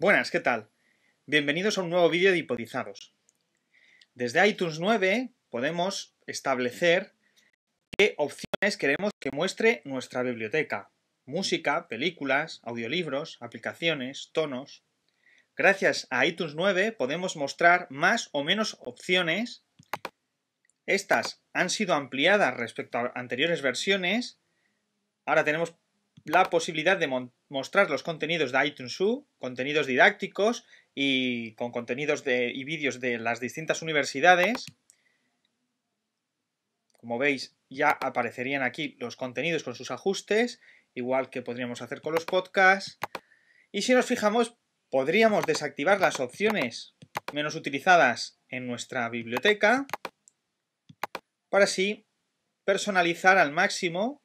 Buenas, ¿qué tal? Bienvenidos a un nuevo vídeo de Hipotizados. Desde iTunes 9 podemos establecer qué opciones queremos que muestre nuestra biblioteca. Música, películas, audiolibros, aplicaciones, tonos. Gracias a iTunes 9 podemos mostrar más o menos opciones. Estas han sido ampliadas respecto a anteriores versiones. Ahora tenemos la posibilidad de mostrar los contenidos de iTunes U, contenidos didácticos y con contenidos de, y vídeos de las distintas universidades. Como veis, ya aparecerían aquí los contenidos con sus ajustes, igual que podríamos hacer con los podcasts. Y si nos fijamos, podríamos desactivar las opciones menos utilizadas en nuestra biblioteca para así personalizar al máximo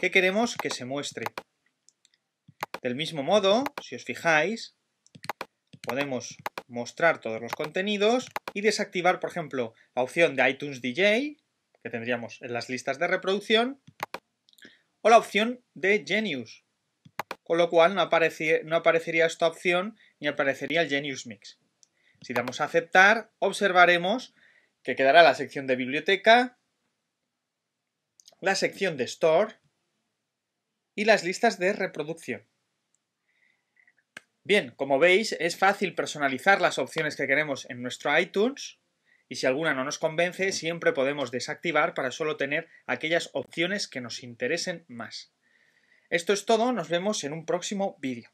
que queremos que se muestre. Del mismo modo, si os fijáis, podemos mostrar todos los contenidos y desactivar, por ejemplo, la opción de iTunes DJ, que tendríamos en las listas de reproducción, o la opción de Genius, con lo cual no, no aparecería esta opción ni aparecería el Genius Mix. Si damos a aceptar, observaremos que quedará la sección de biblioteca, la sección de store y las listas de reproducción. Bien, como veis, es fácil personalizar las opciones que queremos en nuestro iTunes y si alguna no nos convence, siempre podemos desactivar para solo tener aquellas opciones que nos interesen más. Esto es todo, nos vemos en un próximo vídeo.